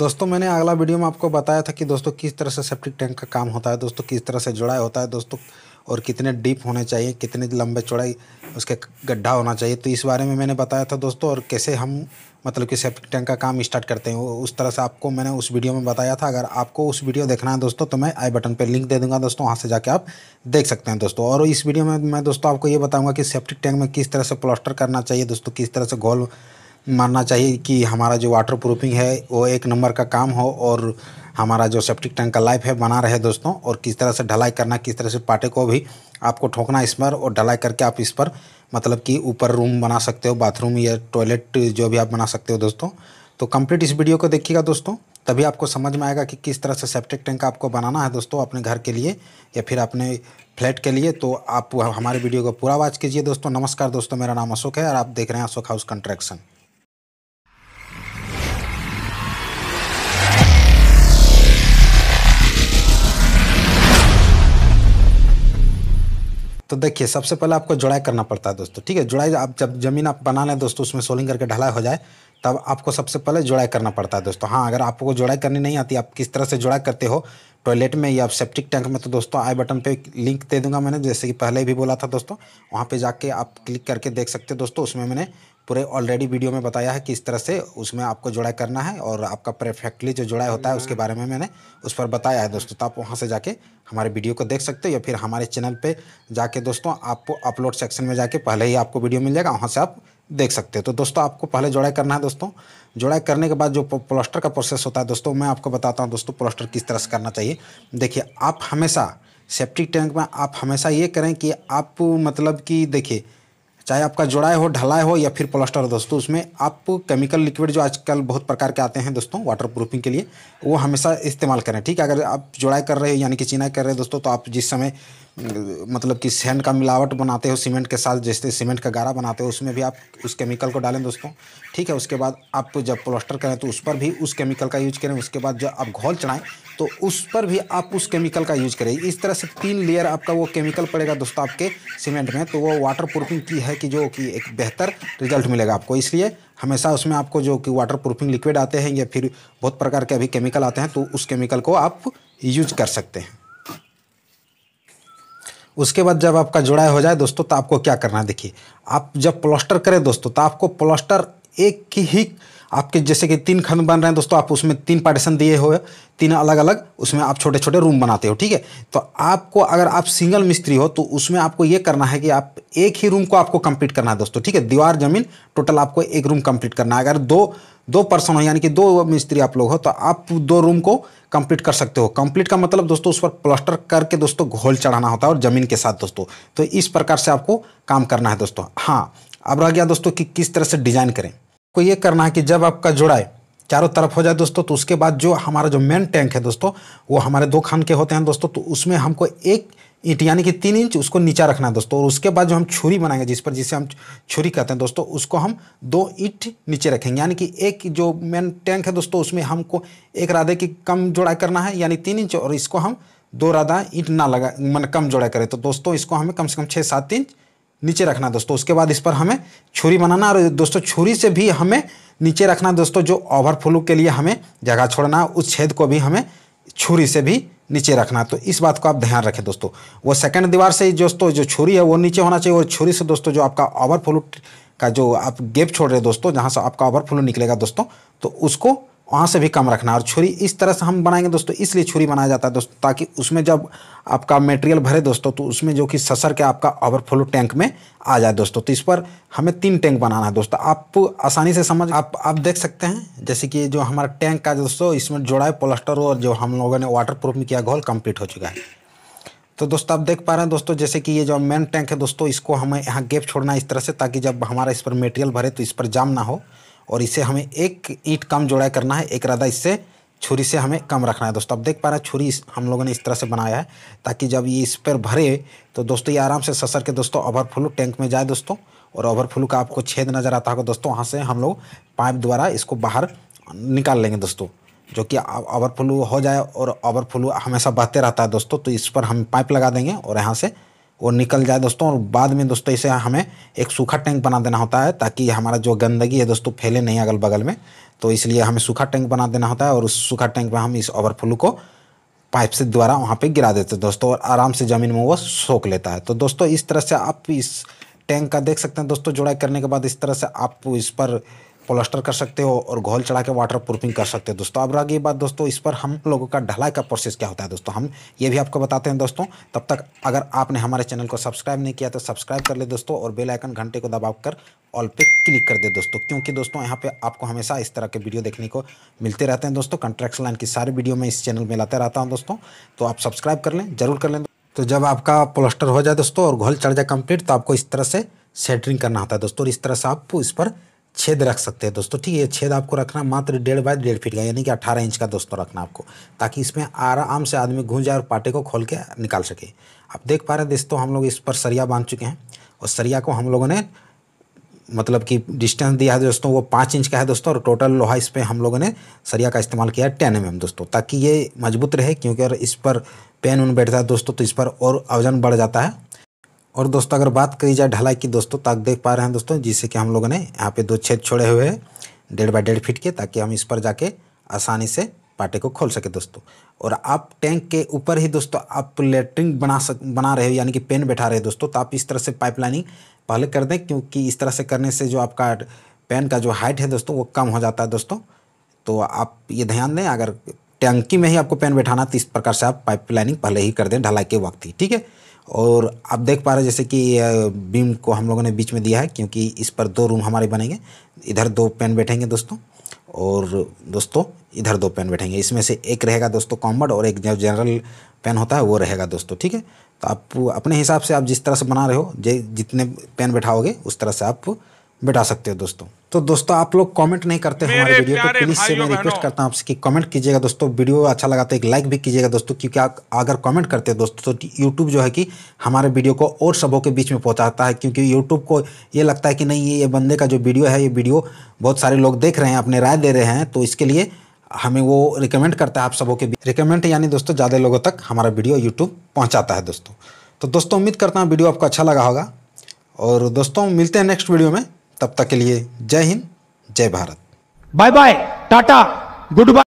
दोस्तों मैंने अगला वीडियो में आपको बताया था कि दोस्तों किस तरह से सेप्टिक टैंक का काम होता है दोस्तों किस तरह से जुड़ाई होता है दोस्तों और कितने डीप होने चाहिए कितने लंबे चौड़ाई उसके गड्ढा होना चाहिए तो इस बारे में मैंने बताया था दोस्तों और कैसे हम मतलब कि सेप्टिक टैंक का काम स्टार्ट करते हैं उस तरह से आपको मैंने उस वीडियो में बताया था अगर आपको उस वीडियो देखना है दोस्तों तो मैं आई बटन पर लिंक दे दूंगा दोस्तों वहाँ से जाके आप देख सकते हैं दोस्तों और इस वीडियो में मैं दोस्तों आपको ये बताऊँगा कि सेप्टिक टैंक में किस तरह से प्लास्टर करना चाहिए दोस्तों किस तरह से घोल मानना चाहिए कि हमारा जो वाटर प्रूफिंग है वो एक नंबर का काम हो और हमारा जो सेप्टिक टैंक का लाइफ है बना रहे दोस्तों और किस तरह से ढलाई करना किस तरह से पाटे को भी आपको ठोकना इस पर और ढलाई करके आप इस पर मतलब कि ऊपर रूम बना सकते हो बाथरूम या टॉयलेट जो भी आप बना सकते हो दोस्तों तो कंप्लीट इस वीडियो को देखिएगा दोस्तों तभी आपको समझ में आएगा कि किस तरह से सेप्टिक टैंक आपको बनाना है दोस्तों अपने घर के लिए या फिर अपने फ्लैट के लिए तो आप हमारे वीडियो को पूरा वॉच कीजिए दोस्तों नमस्कार दोस्तों मेरा नाम अशोक है और आप देख रहे हैं अशोक हाउस कंट्रैक्शन तो देखिए सबसे पहले आपको जुड़ाई करना पड़ता है दोस्तों ठीक है जुड़ाई आप जब जमीन आप बना लें दोस्तों उसमें सोलिंग करके ढलाई हो जाए तब आपको सबसे पहले जुड़ाई करना पड़ता है दोस्तों हाँ अगर आपको जुड़ाई करनी नहीं आती आप किस तरह से जुड़ाई करते हो टॉयलेट में या सेप्टिक टैंक में तो दोस्तों आई बटन पे लिंक दे दूंगा मैंने जैसे कि पहले भी बोला था दोस्तों वहाँ पे जाके आप क्लिक करके देख सकते हो दोस्तों उसमें मैंने पूरे ऑलरेडी वीडियो में बताया है कि इस तरह से उसमें आपको जुड़ाई करना है और आपका परफेक्टली जो जुड़ाई होता है उसके बारे में मैंने उस पर बताया है दोस्तों तो आप वहाँ से जाके हमारे वीडियो को देख सकते हो या फिर हमारे चैनल पर जाके दोस्तों आपको अपलोड सेक्शन में जाके पहले ही आपको वीडियो मिल जाएगा वहाँ से आप देख सकते हो तो दोस्तों आपको पहले जोड़ाई करना है दोस्तों जोड़ाई करने के बाद जो प्लास्टर का प्रोसेस होता है दोस्तों मैं आपको बताता हूँ दोस्तों प्लास्टर किस तरह से करना चाहिए देखिए आप हमेशा सेप्टिक टैंक में आप हमेशा ये करें कि आप मतलब कि देखिए चाहे आपका जोड़ाई हो ढलाए हो या फिर प्लास्टर हो दोस्तों उसमें आप केमिकल लिक्विड जो आजकल बहुत प्रकार के आते हैं दोस्तों वाटर प्रूफिंग के लिए वो हमेशा इस्तेमाल करें ठीक है अगर आप जोड़ाई कर रहे हो यानी कि चिनाई कर रहे हो दोस्तों तो आप जिस समय मतलब कि सैंड का मिलावट बनाते हो सीमेंट के साथ जैसे सीमेंट का गारा बनाते हो उसमें भी आप उस केमिकल को डालें दोस्तों ठीक है उसके बाद आप जब प्लास्टर करें तो उस पर भी उस केमिकल का यूज करें उसके बाद जब आप घोल चढ़ाएँ तो उस पर भी आप उस केमिकल का यूज करें इस तरह से तीन लेयर आपका वो केमिकल पड़ेगा दोस्तों आपके सीमेंट में तो वो वाटर प्रूफिंग की है कि जो कि एक बेहतर रिजल्ट मिलेगा आपको इसलिए हमेशा उसमें आपको जो कि वाटर प्रूफिंग लिक्विड आते हैं या फिर बहुत प्रकार के अभी केमिकल आते हैं तो उस केमिकल को आप यूज कर सकते हैं उसके बाद जब आपका जुड़ाई हो जाए दोस्तों तो आपको क्या करना है देखिए आप जब प्लास्टर करें दोस्तों तो आपको प्लास्टर एक की ही आपके जैसे कि तीन खंड बन रहे हैं दोस्तों आप उसमें तीन पार्टीशन दिए हुए तीन अलग अलग उसमें आप छोटे छोटे रूम बनाते हो ठीक है तो आपको अगर आप सिंगल मिस्त्री हो तो उसमें आपको ये करना है कि आप एक ही रूम को आपको कंप्लीट करना है दोस्तों ठीक है दीवार जमीन टोटल आपको एक रूम कंप्लीट करना है अगर दो दो पर्सन हो यानी कि दो मिस्त्री आप लोग हो तो आप दो रूम को कंप्लीट कर सकते हो कंप्लीट का मतलब दोस्तों उस पर प्लास्टर करके दोस्तों घोल चढ़ाना होता है और ज़मीन के साथ दोस्तों तो इस प्रकार से आपको काम करना है दोस्तों हाँ अब रह गया दोस्तों कि किस तरह से डिज़ाइन करें को ये करना है कि जब आपका जुड़ाए चारों तरफ हो जाए दोस्तों तो उसके बाद जो हमारा जो मेन टैंक है दोस्तों वो हमारे दो खान के होते हैं दोस्तों तो उसमें हमको एक ईंट यानी कि तीन इंच उसको नीचा रखना है दोस्तों और उसके बाद जो हम छुरी बनाएंगे जिस पर जिसे हम छुरी कहते हैं दोस्तों उसको हम दो ईंट नीचे रखेंगे यानी कि एक जो मेन टैंक है दोस्तों उसमें हमको एक राधे की कम जोड़ा करना है यानी तीन इंच और इसको हम दो राधा ईंट ना लगा मन कम जोड़ा करें तो दोस्तों इसको हमें कम से कम छः सात इंच नीचे रखना दोस्तों उसके बाद इस पर हमें छुरी बनाना और दोस्तों छुरी से भी हमें नीचे रखना दोस्तों जो ओवरफ्लो के लिए हमें जगह छोड़ना है उस छेद को भी हमें छुरी से भी नीचे रखना तो इस बात को आप ध्यान रखें दोस्तों वो सेकंड दीवार से दोस्तों जो छुरी है वो नीचे होना चाहिए और छुरी से दोस्तों जो आपका ओवरफ्लो का जो आप गेप छोड़ रहे दोस्तों जहाँ से आपका ओवरफ्लो निकलेगा दोस्तों तो उसको वहाँ से भी कम रखना है और छुरी इस तरह से हम बनाएंगे दोस्तों इसलिए छुरी बनाया जाता है दोस्तों ताकि उसमें जब आपका मटेरियल भरे दोस्तों तो उसमें जो कि ससर के आपका ओवरफ्लो टैंक में आ जाए दोस्तों तो इस पर हमें तीन टैंक बनाना है दोस्तों आप आसानी से समझ आप आप देख सकते हैं जैसे कि जो हमारा टैंक का दोस्तों इसमें जोड़ा है प्लास्टर और जो हम लोगों ने वाटर प्रूफ में किया घोल कम्प्लीट हो चुका है तो दोस्तों आप देख पा रहे हैं दोस्तों जैसे कि ये जो मेन टैंक है दोस्तों इसको हमें यहाँ गेप छोड़ना है इस तरह से ताकि जब हमारा इस पर मेटेरियल भरे तो इस पर जाम ना हो और इसे हमें एक ईंट कम जोड़ा करना है एक राधा इससे छुरी से हमें कम रखना है दोस्तों अब देख पा रहे हैं छुरी हम लोगों ने इस तरह से बनाया है ताकि जब ये इस पर भरे तो दोस्तों ये आराम से ससर के दोस्तों ओवरफ्लो टैंक में जाए दोस्तों और ओवरफ्लो का आपको छेद नज़र आता होगा दोस्तों वहाँ से हम लोग पाइप द्वारा इसको बाहर निकाल लेंगे दोस्तों जो कि ओवरफ्लो हो जाए और ओवरफ्लो हमेशा बहते रहता है दोस्तों तो इस पर हम पाइप लगा देंगे और यहाँ से वो निकल जाए दोस्तों और बाद में दोस्तों इसे हमें एक सूखा टैंक बना देना होता है ताकि हमारा जो गंदगी है दोस्तों फैले नहीं अगल बगल में तो इसलिए हमें सूखा टैंक बना देना होता है और उस सूखा टैंक में हम इस ओवरफ्लो को पाइप से द्वारा वहाँ पे गिरा देते हैं दोस्तों और आराम से ज़मीन में वो सोख लेता है तो दोस्तों इस तरह से आप इस टैंक का देख सकते हैं दोस्तों जुड़ाई करने के बाद इस तरह से आप इस पर प्लास्टर कर सकते हो और घोल चढ़ा के वाटर प्रूफिंग कर सकते हो दोस्तों अब रह गई बात दोस्तों इस पर हम लोगों का ढलाई का प्रोसेस क्या होता है दोस्तों हम ये भी आपको बताते हैं दोस्तों तब तक अगर आपने हमारे चैनल को सब्सक्राइब नहीं किया तो सब्सक्राइब कर ले दोस्तों और बेल आइकन घंटे को दबा कर ऑल पे क्लिक कर दे दोस्तों क्योंकि दोस्तों यहाँ पे आपको हमेशा इस तरह के वीडियो देखने को मिलते रहते हैं दोस्तों कंट्रैक्ट लाइन की सारी वीडियो मैं इस चैनल में लाते रहता हूँ दोस्तों तो आप सब्सक्राइब कर लें जरूर कर लें तो जब आपका प्लास्टर हो जाए दोस्तों और घोल चढ़ जाए कंप्लीट तो आपको इस तरह से सेटरिंग करना होता है दोस्तों और इस तरह से आप इस पर छेद रख सकते हैं दोस्तों ठीक है छेद आपको रखना मात्र डेढ़ बाय डेढ़ फीट का यानी कि अट्ठारह इंच का दोस्तों रखना आपको ताकि इसमें आराम से आदमी घूम जाए और पाटे को खोल के निकाल सके आप देख पा रहे हैं दोस्तों हम लोग इस पर सरिया बांध चुके हैं और सरिया को हम लोगों ने मतलब कि डिस्टेंस दिया है दोस्तों वो पाँच इंच का है दोस्तों और टोटल लोहा इस पर हम लोगों ने सरिया का इस्तेमाल किया है टेन एम दोस्तों ताकि ये मजबूत रहे क्योंकि अगर इस पर पेन उन बैठता है दोस्तों तो इस पर और वजन बढ़ जाता है और दोस्तों अगर बात करी जाए ढलाई की दोस्तों तो आप देख पा रहे हैं दोस्तों जिससे कि हम लोगों ने यहाँ पे दो छेद छोड़े हुए हैं डेढ़ बाई डेढ़ फीट के ताकि हम इस पर जाके आसानी से पाटे को खोल सके दोस्तों और आप टैंक के ऊपर ही दोस्तों आप लेटरिन बना सक बना रहे हो यानी कि पेन बैठा रहे हो दोस्तों तो आप इस तरह से पाइपलाइनिंग पहले कर दें क्योंकि इस तरह से करने से जो आपका पेन का जो हाइट है दोस्तों वो कम हो जाता है दोस्तों तो आप ये ध्यान दें अगर टैंकी में ही आपको पेन बैठाना तो इस प्रकार से आप पाइपलाइनिंग पहले ही कर दें ढलाई के वक्त ही ठीक है और आप देख पा रहे हैं जैसे कि बीम को हम लोगों ने बीच में दिया है क्योंकि इस पर दो रूम हमारे बनेंगे इधर दो पेन बैठेंगे दोस्तों और दोस्तों इधर दो पेन बैठेंगे इसमें से एक रहेगा दोस्तों कॉमर्ड और एक जो जनरल पेन होता है वो रहेगा दोस्तों ठीक है तो आप अपने हिसाब से आप जिस तरह से बना रहे हो जे जितने पेन बैठाओगे उस तरह से आप बिठा सकते हो दोस्तों तो दोस्तों आप लोग कमेंट नहीं करते हमारे वीडियो पे प्लीज़ से मैं रिक्वेस्ट करता हूँ आपसे कि कमेंट कीजिएगा दोस्तों वीडियो अच्छा लगा तो एक लाइक भी कीजिएगा दोस्तों क्योंकि आप अगर कमेंट करते हो दोस्तों तो यूट्यूब जो है कि हमारे वीडियो को और सबों के बीच में पहुँचाता है क्योंकि यूट्यूब को ये लगता है कि नहीं ये ये बंदे का जो वीडियो है ये वीडियो बहुत सारे लोग देख रहे हैं अपने राय दे रहे हैं तो इसके लिए हमें वो रिकमेंड करता है आप सबों के बीच रिकमेंड यानी दोस्तों ज़्यादा लोगों तक हमारा वीडियो यूट्यूब पहुँचाता है दोस्तों तो दोस्तों उम्मीद करता हूँ वीडियो आपको अच्छा लगा होगा और दोस्तों मिलते हैं नेक्स्ट वीडियो में तब तक के लिए जय हिंद जय Bharat bye bye tata good bye